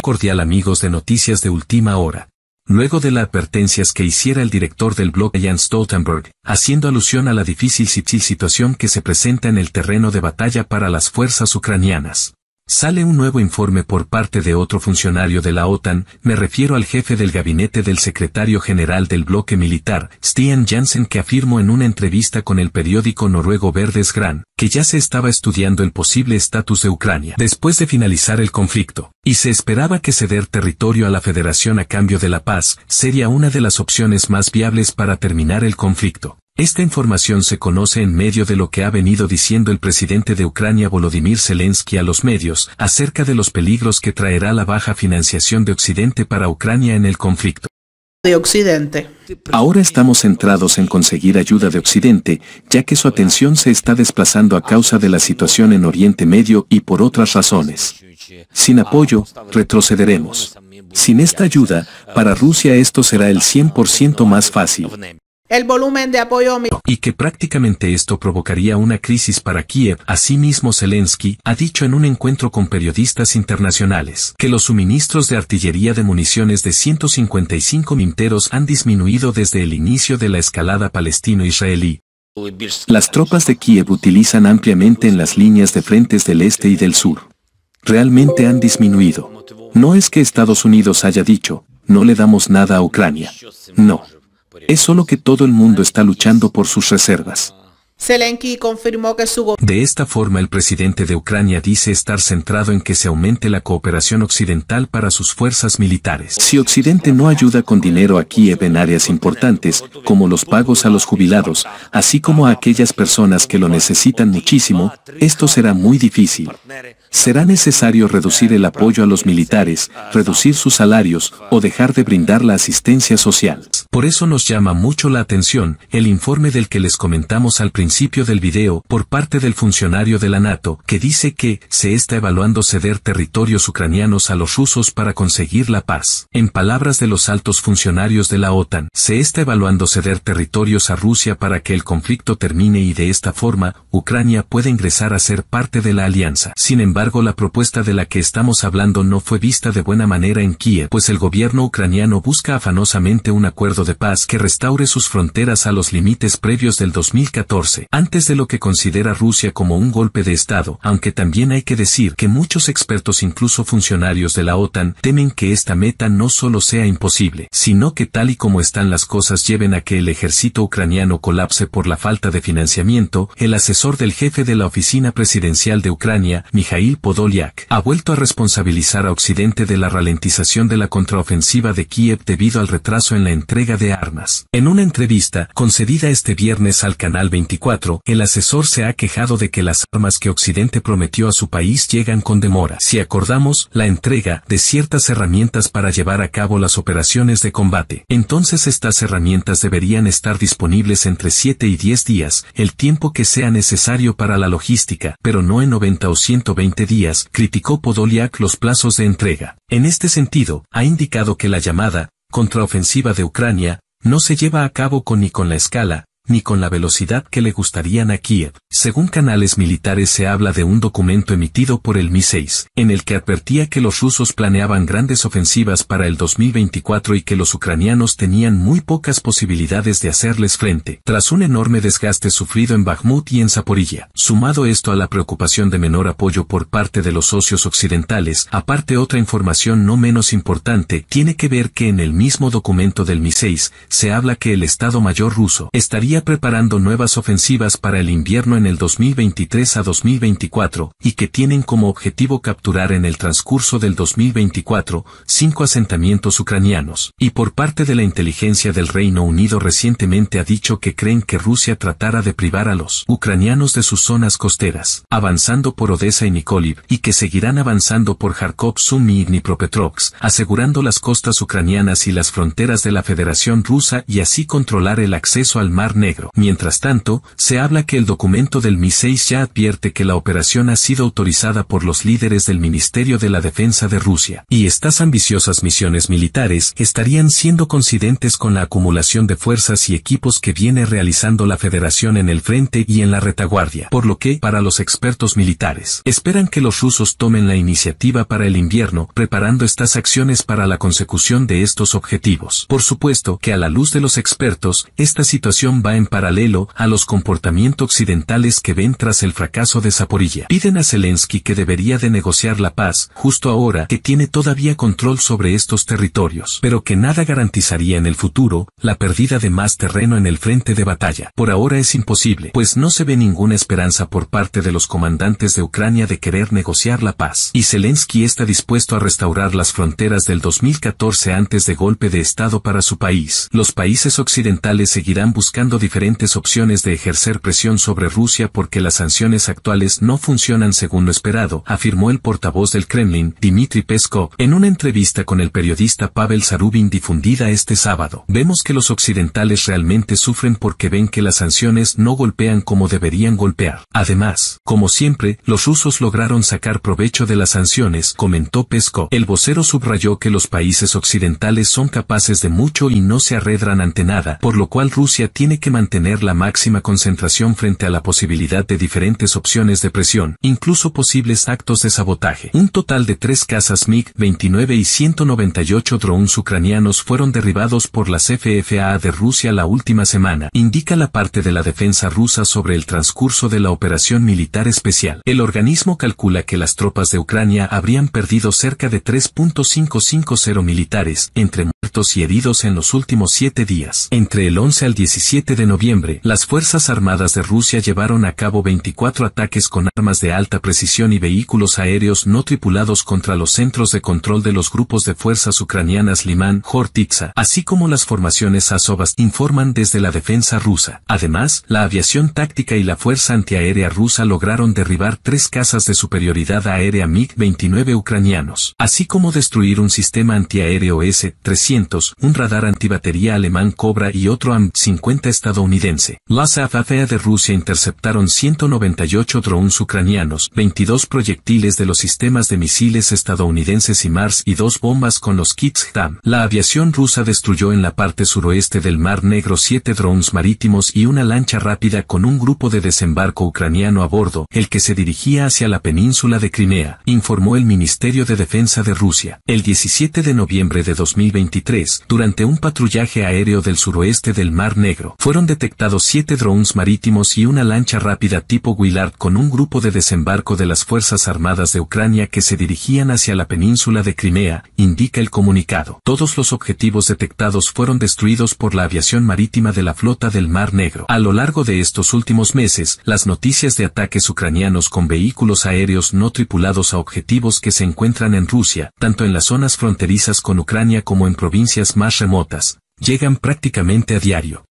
Cordial amigos de Noticias de Última Hora. Luego de las advertencias que hiciera el director del blog Jan Stoltenberg, haciendo alusión a la difícil situación que se presenta en el terreno de batalla para las fuerzas ucranianas. Sale un nuevo informe por parte de otro funcionario de la OTAN, me refiero al jefe del gabinete del secretario general del bloque militar, Stian Jansen, que afirmó en una entrevista con el periódico noruego Verdes Gran, que ya se estaba estudiando el posible estatus de Ucrania después de finalizar el conflicto, y se esperaba que ceder territorio a la Federación a cambio de la paz sería una de las opciones más viables para terminar el conflicto. Esta información se conoce en medio de lo que ha venido diciendo el presidente de Ucrania Volodymyr Zelensky a los medios acerca de los peligros que traerá la baja financiación de Occidente para Ucrania en el conflicto. De Occidente. Ahora estamos centrados en conseguir ayuda de Occidente, ya que su atención se está desplazando a causa de la situación en Oriente Medio y por otras razones. Sin apoyo, retrocederemos. Sin esta ayuda, para Rusia esto será el 100% más fácil el volumen de apoyo. Y que prácticamente esto provocaría una crisis para Kiev. Asimismo, Zelensky ha dicho en un encuentro con periodistas internacionales que los suministros de artillería de municiones de 155 minteros han disminuido desde el inicio de la escalada palestino-israelí. Las tropas de Kiev utilizan ampliamente en las líneas de frentes del este y del sur. Realmente han disminuido. No es que Estados Unidos haya dicho, no le damos nada a Ucrania. No. Es solo que todo el mundo está luchando por sus reservas. confirmó que De esta forma el presidente de Ucrania dice estar centrado en que se aumente la cooperación occidental para sus fuerzas militares. Si Occidente no ayuda con dinero a Kiev en áreas importantes, como los pagos a los jubilados, así como a aquellas personas que lo necesitan muchísimo, esto será muy difícil. Será necesario reducir el apoyo a los militares, reducir sus salarios o dejar de brindar la asistencia social. Por eso nos llama mucho la atención el informe del que les comentamos al principio del video por parte del funcionario de la NATO que dice que se está evaluando ceder territorios ucranianos a los rusos para conseguir la paz. En palabras de los altos funcionarios de la OTAN, se está evaluando ceder territorios a Rusia para que el conflicto termine y de esta forma Ucrania pueda ingresar a ser parte de la alianza. Sin embargo, la propuesta de la que estamos hablando no fue vista de buena manera en Kiev, pues el gobierno ucraniano busca afanosamente un acuerdo de paz que restaure sus fronteras a los límites previos del 2014, antes de lo que considera Rusia como un golpe de Estado, aunque también hay que decir que muchos expertos, incluso funcionarios de la OTAN, temen que esta meta no solo sea imposible, sino que tal y como están las cosas lleven a que el ejército ucraniano colapse por la falta de financiamiento, el asesor del jefe de la Oficina Presidencial de Ucrania, Mikhail Podolyak, ha vuelto a responsabilizar a Occidente de la ralentización de la contraofensiva de Kiev debido al retraso en la entrega de armas. En una entrevista concedida este viernes al Canal 24, el asesor se ha quejado de que las armas que Occidente prometió a su país llegan con demora. Si acordamos, la entrega de ciertas herramientas para llevar a cabo las operaciones de combate. Entonces estas herramientas deberían estar disponibles entre 7 y 10 días, el tiempo que sea necesario para la logística, pero no en 90 o 120 días, criticó Podoliak los plazos de entrega. En este sentido, ha indicado que la llamada contraofensiva de Ucrania, no se lleva a cabo con ni con la escala, ni con la velocidad que le gustarían a Kiev. Según canales militares se habla de un documento emitido por el Mi-6, en el que advertía que los rusos planeaban grandes ofensivas para el 2024 y que los ucranianos tenían muy pocas posibilidades de hacerles frente, tras un enorme desgaste sufrido en Bakhmut y en Zaporilla. Sumado esto a la preocupación de menor apoyo por parte de los socios occidentales, aparte otra información no menos importante tiene que ver que en el mismo documento del Mi-6 se habla que el Estado Mayor ruso estaría preparando nuevas ofensivas para el invierno en el 2023 a 2024, y que tienen como objetivo capturar en el transcurso del 2024 cinco asentamientos ucranianos. Y por parte de la inteligencia del Reino Unido recientemente ha dicho que creen que Rusia tratara de privar a los ucranianos de sus zonas costeras, avanzando por Odessa y Nikoliv, y que seguirán avanzando por Kharkov, Sumy y Dnipropetrovsk, asegurando las costas ucranianas y las fronteras de la Federación Rusa y así controlar el acceso al mar negro. Mientras tanto, se habla que el documento del MI6 ya advierte que la operación ha sido autorizada por los líderes del Ministerio de la Defensa de Rusia, y estas ambiciosas misiones militares estarían siendo coincidentes con la acumulación de fuerzas y equipos que viene realizando la Federación en el frente y en la retaguardia, por lo que, para los expertos militares, esperan que los rusos tomen la iniciativa para el invierno, preparando estas acciones para la consecución de estos objetivos. Por supuesto que a la luz de los expertos, esta situación va en paralelo a los comportamientos occidentales que ven tras el fracaso de Zaporilla. Piden a Zelensky que debería de negociar la paz justo ahora que tiene todavía control sobre estos territorios, pero que nada garantizaría en el futuro la pérdida de más terreno en el frente de batalla. Por ahora es imposible, pues no se ve ninguna esperanza por parte de los comandantes de Ucrania de querer negociar la paz. Y Zelensky está dispuesto a restaurar las fronteras del 2014 antes de golpe de Estado para su país. Los países occidentales seguirán buscando diferentes opciones de ejercer presión sobre Rusia porque las sanciones actuales no funcionan según lo esperado, afirmó el portavoz del Kremlin, Dmitry Peskov, en una entrevista con el periodista Pavel Sarubin difundida este sábado. Vemos que los occidentales realmente sufren porque ven que las sanciones no golpean como deberían golpear. Además, como siempre, los rusos lograron sacar provecho de las sanciones, comentó Peskov. El vocero subrayó que los países occidentales son capaces de mucho y no se arredran ante nada, por lo cual Rusia tiene que mantener la máxima concentración frente a la posibilidad de diferentes opciones de presión, incluso posibles actos de sabotaje. Un total de tres casas MiG-29 y 198 drones ucranianos fueron derribados por las FFAA de Rusia la última semana, indica la parte de la defensa rusa sobre el transcurso de la operación militar especial. El organismo calcula que las tropas de Ucrania habrían perdido cerca de 3.550 militares, entre muertos y heridos en los últimos siete días. Entre el 11 al 17 de noviembre, las Fuerzas Armadas de Rusia llevaron a cabo 24 ataques con armas de alta precisión y vehículos aéreos no tripulados contra los centros de control de los grupos de fuerzas ucranianas Liman, Hortitsa, así como las formaciones Asobas informan desde la defensa rusa. Además, la aviación táctica y la fuerza antiaérea rusa lograron derribar tres casas de superioridad aérea MiG-29 ucranianos, así como destruir un sistema antiaéreo S-300, un radar antibatería alemán Cobra y otro AM-50 estadounidense estadounidense. Las AFEA e de Rusia interceptaron 198 drones ucranianos, 22 proyectiles de los sistemas de misiles estadounidenses y Mars y dos bombas con los kits La aviación rusa destruyó en la parte suroeste del Mar Negro siete drones marítimos y una lancha rápida con un grupo de desembarco ucraniano a bordo, el que se dirigía hacia la península de Crimea, informó el Ministerio de Defensa de Rusia. El 17 de noviembre de 2023, durante un patrullaje aéreo del suroeste del Mar Negro, fueron Detectado detectados siete drones marítimos y una lancha rápida tipo Willard con un grupo de desembarco de las Fuerzas Armadas de Ucrania que se dirigían hacia la península de Crimea, indica el comunicado. Todos los objetivos detectados fueron destruidos por la aviación marítima de la flota del Mar Negro. A lo largo de estos últimos meses, las noticias de ataques ucranianos con vehículos aéreos no tripulados a objetivos que se encuentran en Rusia, tanto en las zonas fronterizas con Ucrania como en provincias más remotas, llegan prácticamente a diario.